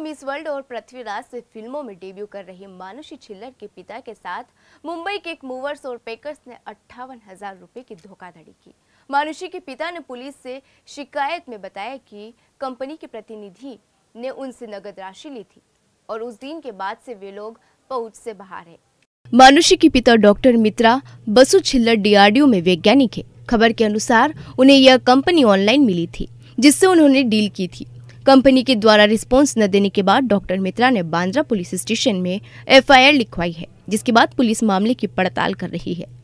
miss world और पृथ्वीराज से फिल्मों में डेब्यू कर रही मानुषी छिल्लर के पिता के साथ मुंबई के एक मूवर्स और पैकर्स ने अट्ठावन हजार रुपये की धोखाधड़ी की मानुषी के पिता ने पुलिस से शिकायत में बताया कि कंपनी के प्रतिनिधि ने उनसे नगद राशि ली थी और उस दिन के बाद से वे लोग पहुंच से बाहर है मानुषी के पिता डॉक्टर मित्रा बसु छिल्लर डीआरडीओ में वैज्ञानिक है खबर के अनुसार उन्हें यह कंपनी ऑनलाइन मिली थी जिससे उन्होंने डील की थी कंपनी के द्वारा रिस्पॉन्स न देने के बाद डॉक्टर मित्रा ने बांद्रा पुलिस स्टेशन में एफआईआर लिखवाई है जिसके बाद पुलिस मामले की पड़ताल कर रही है